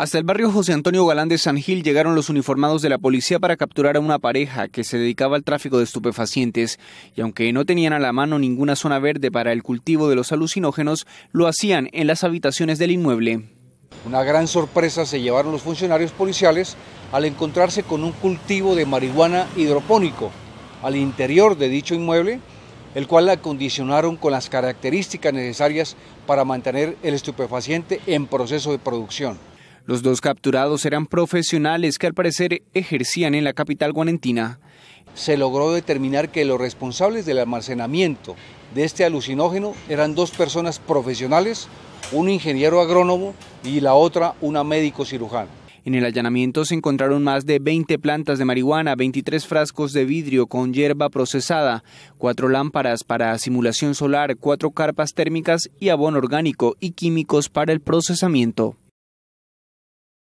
Hasta el barrio José Antonio Galán de San Gil llegaron los uniformados de la policía para capturar a una pareja que se dedicaba al tráfico de estupefacientes y aunque no tenían a la mano ninguna zona verde para el cultivo de los alucinógenos, lo hacían en las habitaciones del inmueble. Una gran sorpresa se llevaron los funcionarios policiales al encontrarse con un cultivo de marihuana hidropónico al interior de dicho inmueble, el cual la acondicionaron con las características necesarias para mantener el estupefaciente en proceso de producción. Los dos capturados eran profesionales que al parecer ejercían en la capital guanentina. Se logró determinar que los responsables del almacenamiento de este alucinógeno eran dos personas profesionales, un ingeniero agrónomo y la otra una médico cirujano. En el allanamiento se encontraron más de 20 plantas de marihuana, 23 frascos de vidrio con hierba procesada, cuatro lámparas para simulación solar, cuatro carpas térmicas y abono orgánico y químicos para el procesamiento.